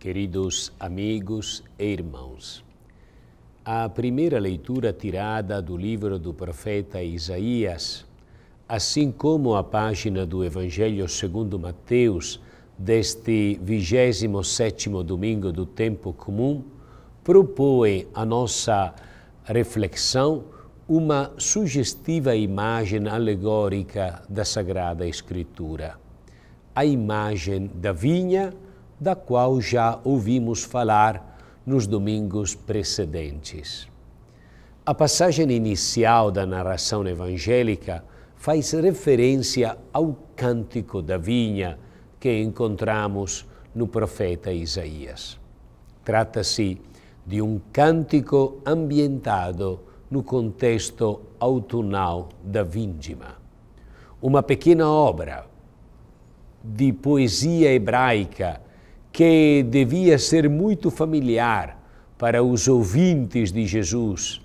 Queridos amigos e irmãos, a primeira leitura tirada do livro do profeta Isaías, assim como a página do Evangelho segundo Mateus deste 27º domingo do tempo comum, propõe à nossa reflexão uma sugestiva imagem alegórica da Sagrada Escritura. A imagem da vinha da qual já ouvimos falar nos domingos precedentes. A passagem inicial da narração evangélica faz referência ao cântico da vinha que encontramos no profeta Isaías. Trata-se de um cântico ambientado no contexto autunal da víndima. Uma pequena obra de poesia hebraica que devia ser muito familiar para os ouvintes de Jesus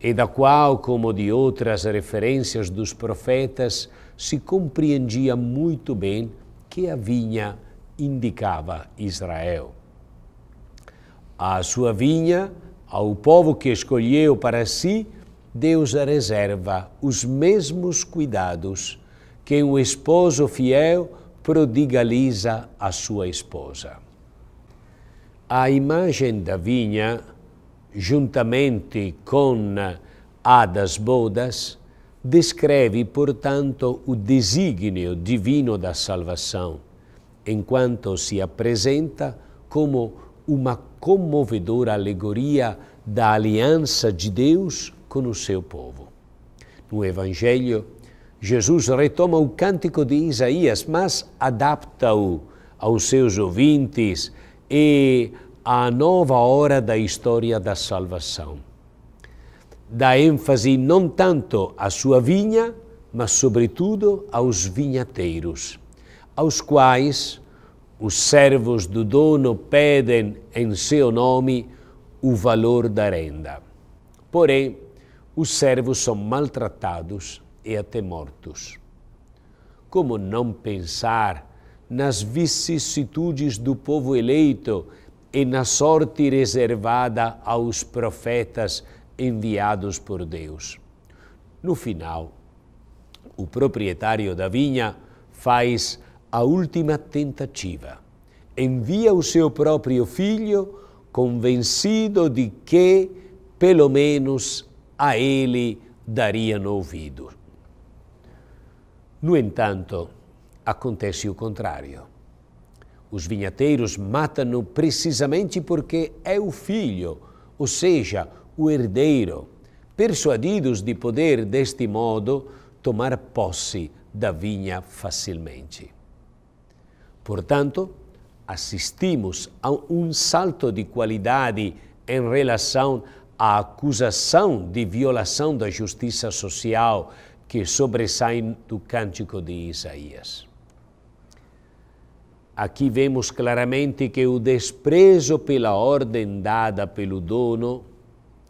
e da qual, como de outras referências dos profetas, se compreendia muito bem que a vinha indicava Israel. A sua vinha, ao povo que escolheu para si, Deus reserva os mesmos cuidados que um esposo fiel prodigaliza à sua esposa a imagem da vinha, juntamente com a das bodas, descreve, portanto, o desígnio divino da salvação, enquanto se apresenta como uma comovedora alegoria da aliança de Deus com o seu povo. No Evangelho, Jesus retoma o cântico de Isaías, mas adapta-o aos seus ouvintes e a nova hora da história da salvação. Dá ênfase não tanto à sua vinha, mas sobretudo aos vinhateiros, aos quais os servos do dono pedem em seu nome o valor da renda. Porém, os servos são maltratados e até mortos. Como não pensar nas vicissitudes do povo eleito e na sorte reservada aos profetas enviados por Deus. No final, o proprietário da vinha faz a última tentativa. Envia o seu próprio filho, convencido de que, pelo menos, a ele dariam ouvido. No entanto, acontece o contrário. Os vinhateiros matam-no precisamente porque é o filho, ou seja, o herdeiro, persuadidos de poder, deste modo, tomar posse da vinha facilmente. Portanto, assistimos a um salto de qualidade em relação à acusação de violação da justiça social que sobressai do cântico de Isaías. Aqui vemos claramente que o desprezo pela ordem dada pelo dono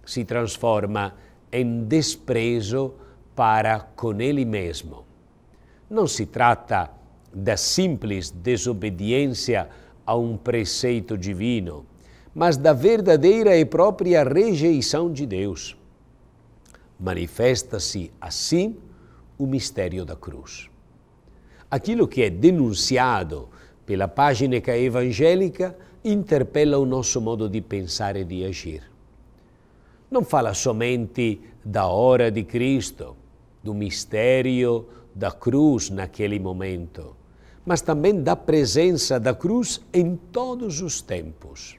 se transforma em desprezo para com ele mesmo. Não se trata da simples desobediência a um preceito divino, mas da verdadeira e própria rejeição de Deus. Manifesta-se assim o mistério da cruz. Aquilo que é denunciado pela página é evangélica, interpela o nosso modo de pensar e de agir. Não fala somente da hora de Cristo, do mistério da cruz naquele momento, mas também da presença da cruz em todos os tempos.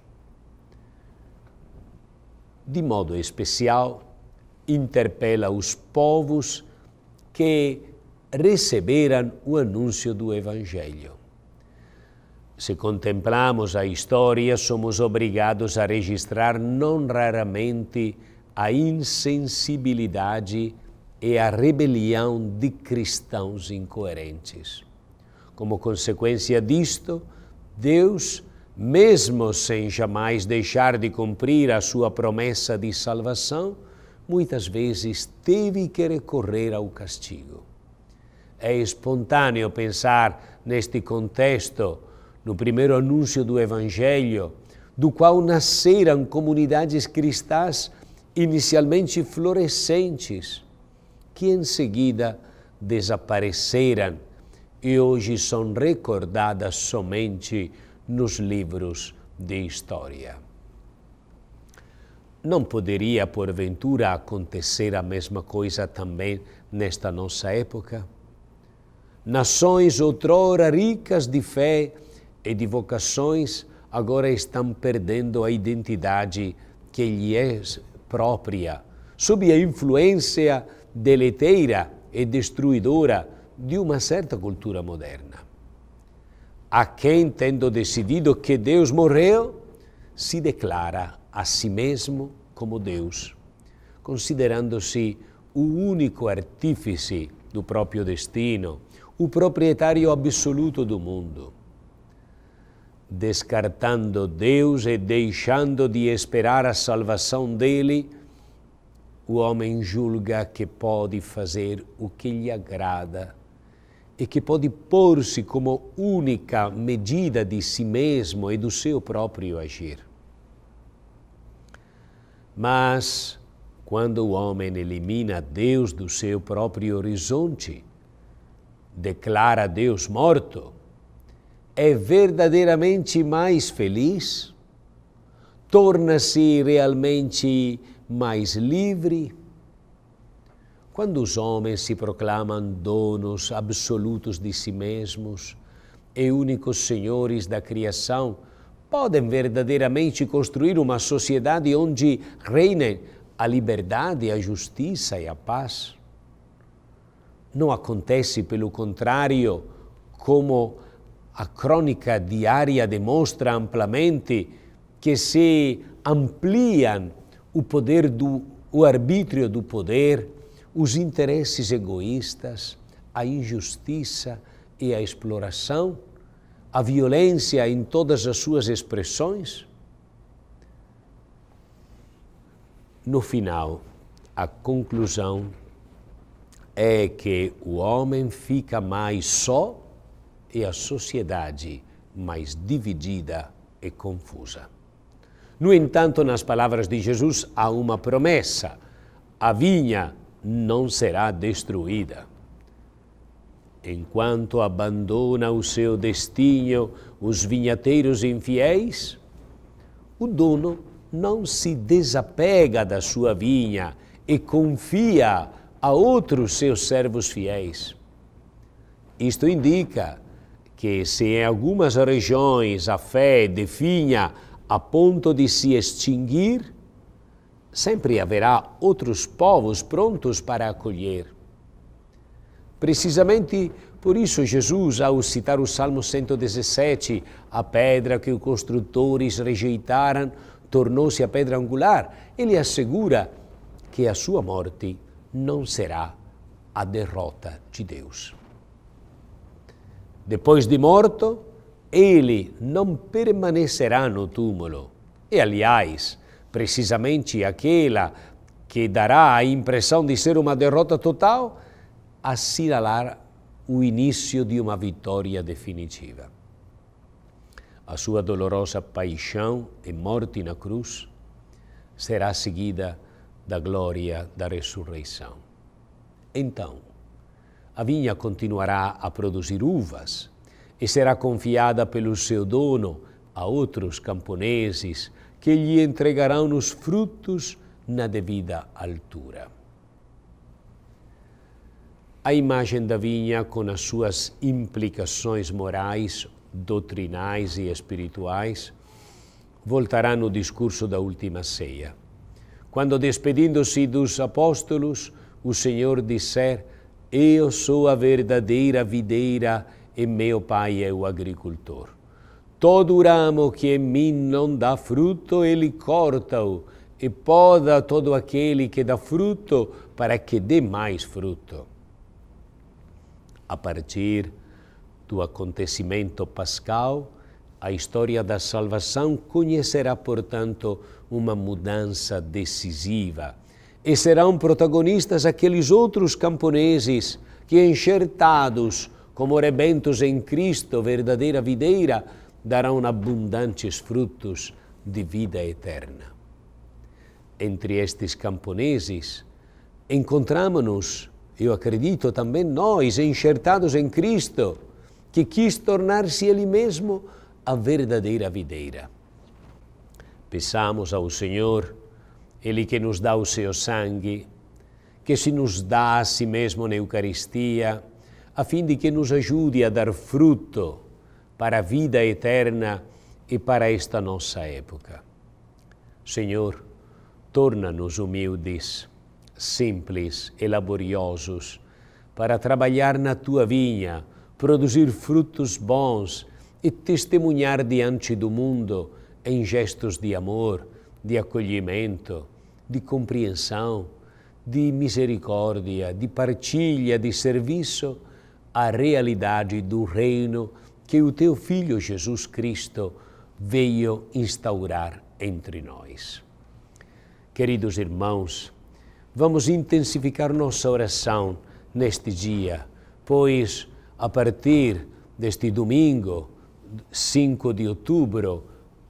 De modo especial, interpela os povos que receberam o anúncio do Evangelho. Se contemplamos a história, somos obrigados a registrar não raramente a insensibilidade e a rebelião de cristãos incoerentes. Como consequência disto, Deus, mesmo sem jamais deixar de cumprir a sua promessa de salvação, muitas vezes teve que recorrer ao castigo. É espontâneo pensar neste contexto no primeiro anúncio do Evangelho, do qual nasceram comunidades cristãs inicialmente florescentes, que em seguida desapareceram e hoje são recordadas somente nos livros de história. Não poderia, porventura, acontecer a mesma coisa também nesta nossa época? Nações outrora ricas de fé e de vocações agora estão perdendo a identidade que lhe é própria, sob a influência deleteira e destruidora de uma certa cultura moderna. A quem, tendo decidido que Deus morreu, se declara a si mesmo como Deus, considerando-se o único artífice do próprio destino, o proprietário absoluto do mundo descartando Deus e deixando de esperar a salvação dele, o homem julga que pode fazer o que lhe agrada e que pode pôr-se como única medida de si mesmo e do seu próprio agir. Mas, quando o homem elimina Deus do seu próprio horizonte, declara Deus morto, é verdadeiramente mais feliz, torna-se realmente mais livre. Quando os homens se proclamam donos absolutos de si mesmos e únicos senhores da criação, podem verdadeiramente construir uma sociedade onde reine a liberdade, a justiça e a paz. Não acontece, pelo contrário, como a crônica diária demonstra amplamente que se ampliam o poder do o arbítrio do poder, os interesses egoístas, a injustiça e a exploração, a violência em todas as suas expressões. No final, a conclusão é que o homem fica mais só e a sociedade mais dividida e confusa. No entanto, nas palavras de Jesus há uma promessa: a vinha não será destruída. Enquanto abandona o seu destino os vinhateiros infiéis, o dono não se desapega da sua vinha e confia a outros seus servos fiéis. Isto indica que se em algumas regiões a fé definha a ponto de se extinguir, sempre haverá outros povos prontos para acolher. Precisamente por isso, Jesus, ao citar o Salmo 117, a pedra que os construtores rejeitaram, tornou-se a pedra angular, ele assegura que a sua morte não será a derrota de Deus. Depois de morto, ele não permanecerá no túmulo. E, aliás, precisamente aquela que dará a impressão de ser uma derrota total, assinalará o início de uma vitória definitiva. A sua dolorosa paixão e morte na cruz será seguida da glória da ressurreição. Então, a vinha continuará a produzir uvas e será confiada pelo seu dono a outros camponeses que lhe entregarão os frutos na devida altura. A imagem da vinha, com as suas implicações morais, doutrinais e espirituais, voltará no discurso da última ceia. Quando, despedindo-se dos apóstolos, o Senhor disser eu sou a verdadeira videira e meu pai é o agricultor. Todo ramo que em mim não dá fruto, ele corta-o, e poda todo aquele que dá fruto, para que dê mais fruto. A partir do acontecimento pascal, a história da salvação conhecerá, portanto, uma mudança decisiva e serão protagonistas aqueles outros camponeses que, enxertados como rebentos em Cristo, verdadeira videira, darão abundantes frutos de vida eterna. Entre estes camponeses, encontramos-nos, eu acredito, também nós, enxertados em Cristo, que quis tornar-se Ele mesmo a verdadeira videira. Peçamos ao Senhor ele que nos dá o seu sangue, que se nos dá a si mesmo na Eucaristia, a fim de que nos ajude a dar fruto para a vida eterna e para esta nossa época. Senhor, torna-nos humildes, simples e laboriosos, para trabalhar na tua vinha, produzir frutos bons e testemunhar diante do mundo em gestos de amor, de acolhimento, de compreensão, de misericórdia, de partilha, de serviço à realidade do reino que o teu Filho Jesus Cristo veio instaurar entre nós. Queridos irmãos, vamos intensificar nossa oração neste dia, pois a partir deste domingo, 5 de outubro,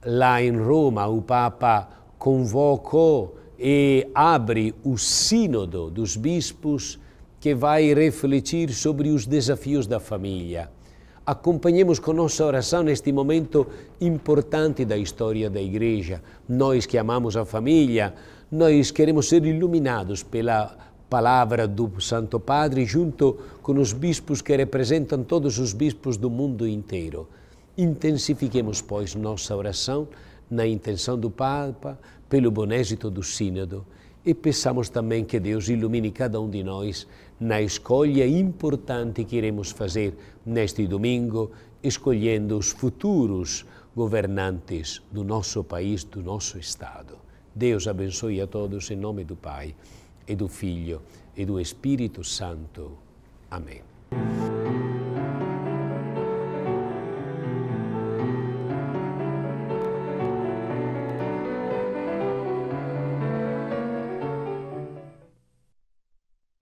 lá em Roma, o Papa convocou e abre o Sínodo dos Bispos que vai refletir sobre os desafios da família. Acompanhemos com nossa oração neste momento importante da história da Igreja. Nós que amamos a família, nós queremos ser iluminados pela palavra do Santo Padre, junto com os bispos que representam todos os bispos do mundo inteiro. Intensifiquemos, pois, nossa oração na intenção do Papa, pelo bom êxito do Sínodo e peçamos também que Deus ilumine cada um de nós na escolha importante que iremos fazer neste domingo, escolhendo os futuros governantes do nosso país, do nosso Estado. Deus abençoe a todos em nome do Pai, e do Filho e do Espírito Santo. Amém.